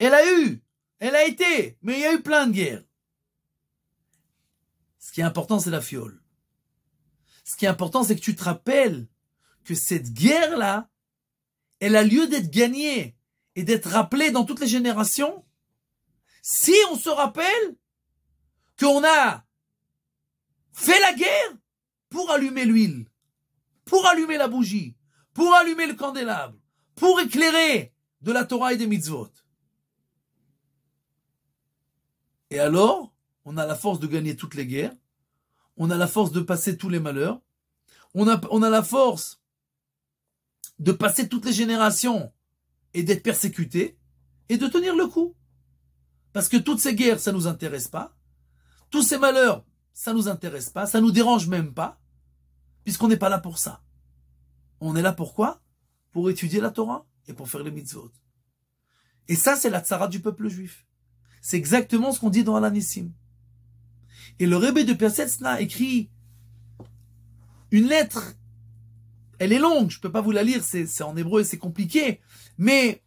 Elle a eu, elle a été, mais il y a eu plein de guerres. Ce qui est important, c'est la fiole. Ce qui est important, c'est que tu te rappelles que cette guerre-là, elle a lieu d'être gagnée et d'être rappelée dans toutes les générations si on se rappelle qu'on a fait la guerre pour allumer l'huile, pour allumer la bougie, pour allumer le candélabre, pour éclairer de la Torah et des mitzvot. Et alors, on a la force de gagner toutes les guerres, on a la force de passer tous les malheurs, on a, on a la force de passer toutes les générations et d'être persécuté et de tenir le coup. Parce que toutes ces guerres, ça nous intéresse pas. Tous ces malheurs, ça nous intéresse pas, ça nous dérange même pas, puisqu'on n'est pas là pour ça. On est là pour quoi Pour étudier la Torah et pour faire les mitzvot. Et ça, c'est la tzara du peuple juif. C'est exactement ce qu'on dit dans Alanissim. Et le Rebbe de Persetzna écrit une lettre. Elle est longue, je ne peux pas vous la lire, c'est en hébreu et c'est compliqué. Mais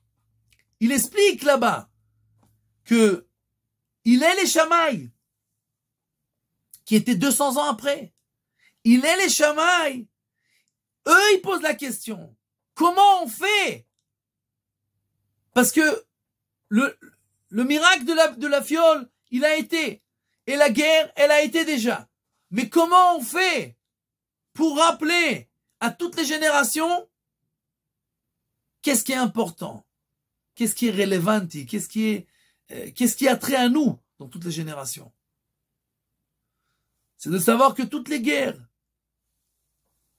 il explique là-bas que il est les chamaïs qui était 200 ans après. Il est les chamailles, Eux, ils posent la question. Comment on fait Parce que le, le miracle de la, de la fiole, il a été. Et la guerre, elle a été déjà. Mais comment on fait pour rappeler à toutes les générations qu'est-ce qui est important Qu'est-ce qui est relevant Qu'est-ce qui est, euh, qu'est-ce qui a trait à nous dans toutes les générations c'est de savoir que toutes les guerres,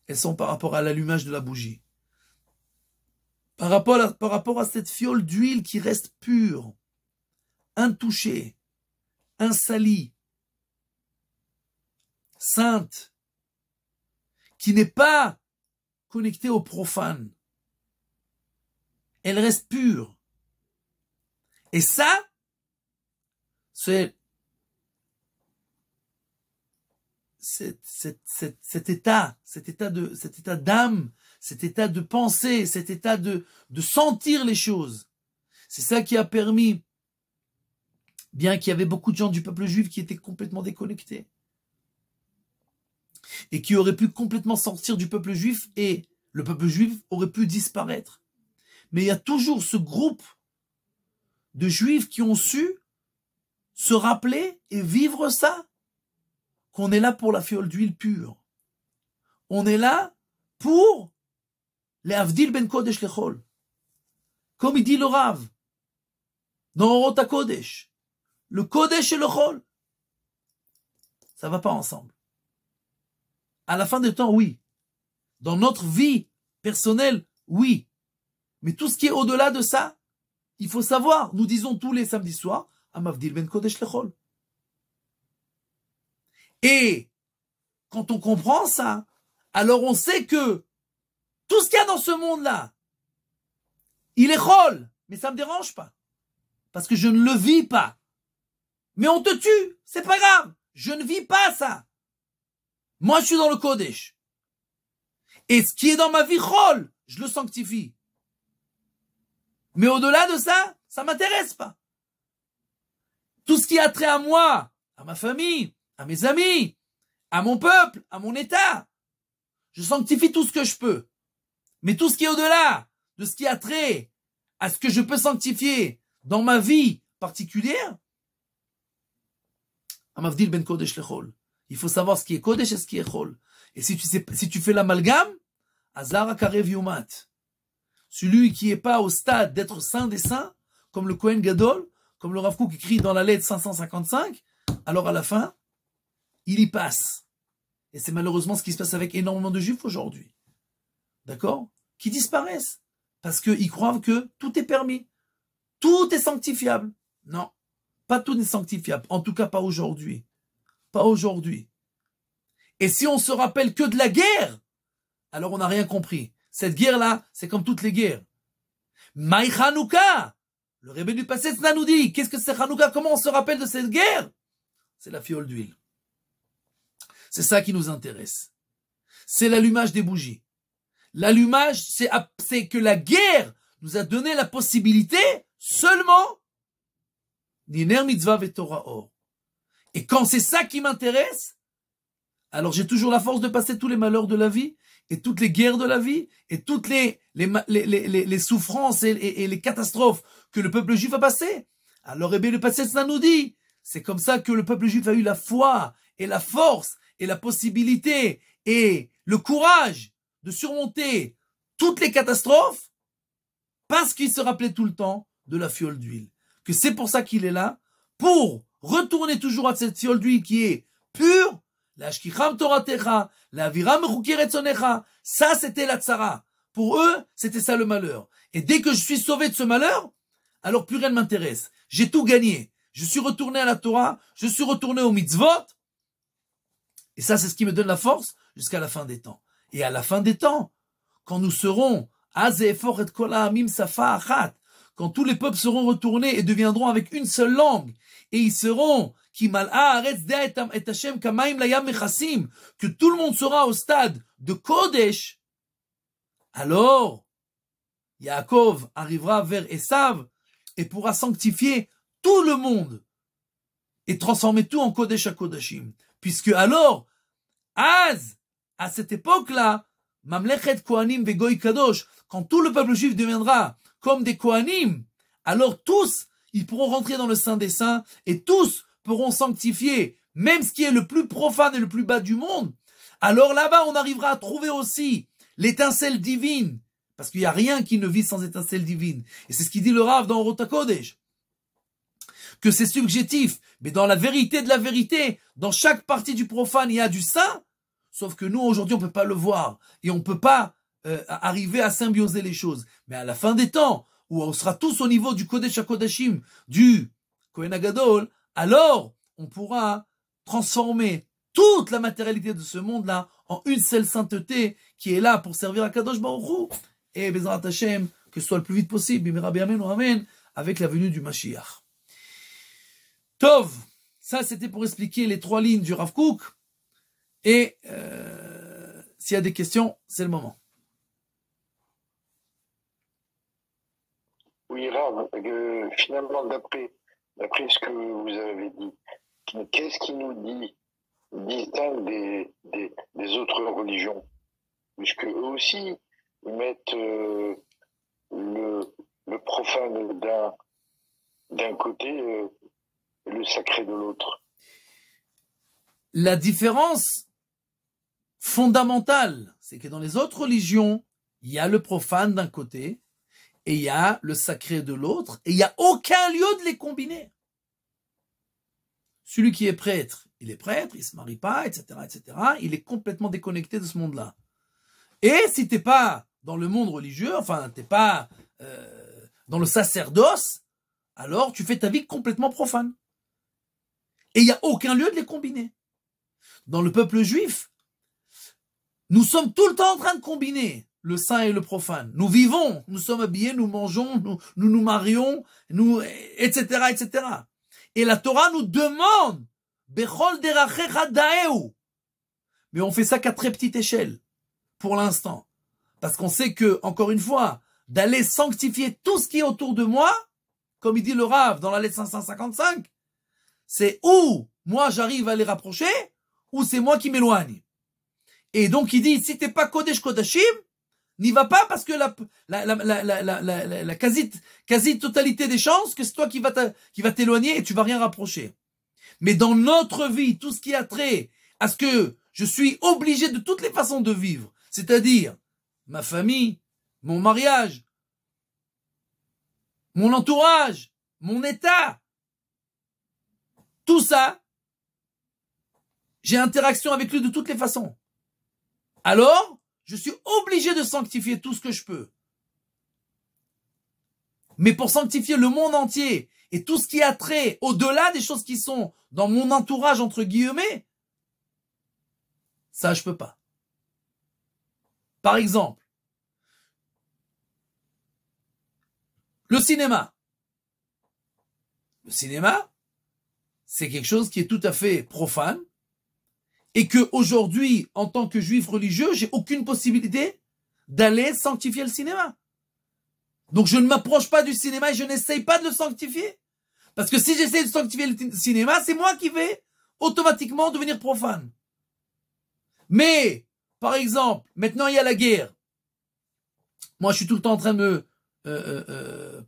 elles sont par rapport à l'allumage de la bougie. Par rapport, à, cette fiole d'huile qui reste pure, intouchée, insalie, sainte, qui n'est pas connectée au profane. Elle reste pure. Et ça, c'est cet, état, cet état de, cet état d'âme, cet état de pensée, cet état de, de sentir les choses. C'est ça qui a permis, bien qu'il y avait beaucoup de gens du peuple juif qui étaient complètement déconnectés et qui auraient pu complètement sortir du peuple juif et le peuple juif aurait pu disparaître. Mais il y a toujours ce groupe de juifs qui ont su se rappeler et vivre ça qu'on est là pour la fiole d'huile pure. On est là pour les Avdil ben Kodesh Lechol. Comme il dit le Rav, dans Orota Kodesh, le Kodesh et le Chol, ça va pas ensemble. À la fin des temps, oui. Dans notre vie personnelle, oui. Mais tout ce qui est au-delà de ça, il faut savoir, nous disons tous les samedis soirs, Amavdil ben Kodesh Lechol. Et quand on comprend ça, alors on sait que tout ce qu'il y a dans ce monde-là, il est rôle, mais ça ne me dérange pas. Parce que je ne le vis pas. Mais on te tue, c'est pas grave. Je ne vis pas ça. Moi, je suis dans le Kodesh. Et ce qui est dans ma vie, rôle, je le sanctifie. Mais au-delà de ça, ça m'intéresse pas. Tout ce qui a trait à moi, à ma famille, à mes amis, à mon peuple, à mon État. Je sanctifie tout ce que je peux. Mais tout ce qui est au-delà de ce qui a trait à ce que je peux sanctifier dans ma vie particulière, ben Kodesh Il faut savoir ce qui est Kodesh et ce qui est Chol. Et si tu, fais l'amalgame, Azara Celui qui n'est pas au stade d'être saint des saints, comme le Kohen Gadol, comme le Rav Kook écrit dans la lettre 555, alors à la fin, il y passe. Et c'est malheureusement ce qui se passe avec énormément de juifs aujourd'hui. D'accord Qui disparaissent. Parce qu'ils croient que tout est permis. Tout est sanctifiable. Non. Pas tout n'est sanctifiable. En tout cas, pas aujourd'hui. Pas aujourd'hui. Et si on se rappelle que de la guerre, alors on n'a rien compris. Cette guerre-là, c'est comme toutes les guerres. Maï Hanouka Le rébé du passé, cela nous dit. Qu'est-ce que c'est Hanouka Comment on se rappelle de cette guerre C'est la fiole d'huile. C'est ça qui nous intéresse. C'est l'allumage des bougies. L'allumage, c'est que la guerre nous a donné la possibilité seulement d'Iner Mitzvah et Torah Et quand c'est ça qui m'intéresse, alors j'ai toujours la force de passer tous les malheurs de la vie et toutes les guerres de la vie et toutes les, les, les, les, souffrances et, les catastrophes que le peuple juif a passé. Alors, eh le passé, ça nous dit. C'est comme ça que le peuple juif a eu la foi et la force et la possibilité et le courage de surmonter toutes les catastrophes parce qu'il se rappelait tout le temps de la fiole d'huile. Que c'est pour ça qu'il est là, pour retourner toujours à cette fiole d'huile qui est pure. La Toratecha, la Viram ça c'était la Tsara. Pour eux, c'était ça le malheur. Et dès que je suis sauvé de ce malheur, alors plus rien ne m'intéresse. J'ai tout gagné. Je suis retourné à la Torah, je suis retourné au mitzvot, et ça, c'est ce qui me donne la force jusqu'à la fin des temps. Et à la fin des temps, quand nous serons, quand tous les peuples seront retournés et deviendront avec une seule langue, et ils seront, que tout le monde sera au stade de Kodesh, alors Yaakov arrivera vers Esav et pourra sanctifier tout le monde et transformer tout en Kodesh à Kodeshim. Puisque alors, Az, à cette époque-là, Mamlechet Kohanim Vegoy Kadosh, quand tout le peuple juif deviendra comme des Kohanim, alors tous, ils pourront rentrer dans le Saint des Saints et tous pourront sanctifier, même ce qui est le plus profane et le plus bas du monde. Alors là-bas, on arrivera à trouver aussi l'étincelle divine, parce qu'il n'y a rien qui ne vit sans étincelle divine. Et c'est ce qu'il dit le Rav dans Rotakodesh que c'est subjectif. Mais dans la vérité de la vérité, dans chaque partie du profane, il y a du saint. Sauf que nous, aujourd'hui, on ne peut pas le voir. Et on ne peut pas euh, arriver à symbioser les choses. Mais à la fin des temps, où on sera tous au niveau du Kodesh HaKodashim, du Kohen Agadol, alors on pourra transformer toute la matérialité de ce monde-là en une seule sainteté qui est là pour servir à Kadosh Baruch Et Bezrat Hashem, que ce soit le plus vite possible, Amen, avec la venue du Mashiach. Tov, ça c'était pour expliquer les trois lignes du Rav Et euh, s'il y a des questions, c'est le moment. Oui, Rav, euh, finalement, d'après, ce que vous avez dit, qu'est-ce qui nous dit distingue des, autres religions Puisque eux aussi, mettent euh, le, profane d'un, d'un côté le sacré de l'autre. La différence fondamentale, c'est que dans les autres religions, il y a le profane d'un côté et il y a le sacré de l'autre et il n'y a aucun lieu de les combiner. Celui qui est prêtre, il est prêtre, il se marie pas, etc., etc. Il est complètement déconnecté de ce monde-là. Et si tu n'es pas dans le monde religieux, enfin tu n'es pas euh, dans le sacerdoce, alors tu fais ta vie complètement profane. Et il n'y a aucun lieu de les combiner. Dans le peuple juif, nous sommes tout le temps en train de combiner le saint et le profane. Nous vivons, nous sommes habillés, nous mangeons, nous nous, marions, nous, etc., etc. Et la Torah nous demande, mais on fait ça qu'à très petite échelle, pour l'instant. Parce qu'on sait que, encore une fois, d'aller sanctifier tout ce qui est autour de moi, comme il dit le Rav dans la lettre 555, c'est où moi j'arrive à les rapprocher ou c'est moi qui m'éloigne. Et donc il dit, si t'es pas Kodesh Kodashim, n'y va pas parce que la, la, la, la quasi, quasi, totalité des chances que c'est toi qui va t'éloigner et tu vas rien rapprocher. Mais dans notre vie, tout ce qui a trait à ce que je suis obligé de toutes les façons de vivre, c'est-à-dire ma famille, mon mariage, mon entourage, mon état, tout ça, j'ai interaction avec lui de toutes les façons. Alors, je suis obligé de sanctifier tout ce que je peux. Mais pour sanctifier le monde entier et tout ce qui a trait au-delà des choses qui sont dans mon entourage, entre guillemets, ça, je peux pas. Par exemple, le cinéma. Le cinéma, c'est quelque chose qui est tout à fait profane et que aujourd'hui, en tant que juif religieux, j'ai aucune possibilité d'aller sanctifier le cinéma. Donc je ne m'approche pas du cinéma et je n'essaye pas de le sanctifier. Parce que si j'essaie de sanctifier le cinéma, c'est moi qui vais automatiquement devenir profane. Mais, par exemple, maintenant il y a la guerre. Moi, je suis tout le temps en train de me euh, euh, euh,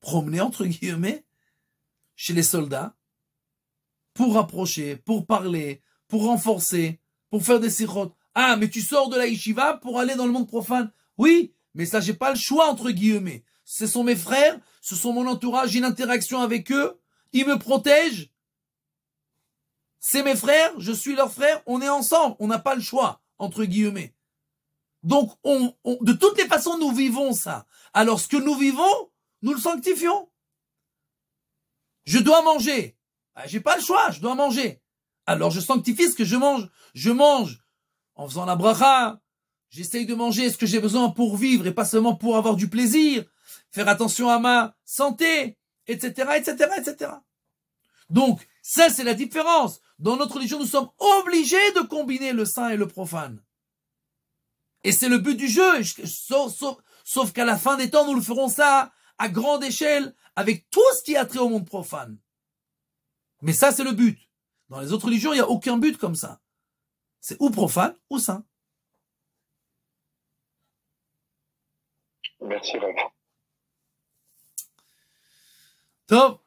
promener, entre guillemets, chez les soldats pour rapprocher, pour parler, pour renforcer, pour faire des sirotes. Ah, mais tu sors de la yeshiva pour aller dans le monde profane. Oui, mais ça, j'ai pas le choix, entre guillemets. Ce sont mes frères, ce sont mon entourage, j'ai une interaction avec eux, ils me protègent. C'est mes frères, je suis leur frère, on est ensemble, on n'a pas le choix, entre guillemets. Donc, on, de toutes les façons, nous vivons ça. Alors, ce que nous vivons, nous le sanctifions. Je dois manger. Ah, j'ai pas le choix, je dois manger. Alors je sanctifie ce que je mange. Je mange en faisant la bracha. J'essaye de manger ce que j'ai besoin pour vivre et pas seulement pour avoir du plaisir. Faire attention à ma santé, etc., etc., etc. Donc, ça, c'est la différence. Dans notre religion, nous sommes obligés de combiner le saint et le profane. Et c'est le but du jeu, sauf, sauf qu'à la fin des temps, nous le ferons ça à grande échelle avec tout ce qui a trait au monde profane. Mais ça, c'est le but. Dans les autres religions, il n'y a aucun but comme ça. C'est ou profane ou saint. Merci, beaucoup. Top.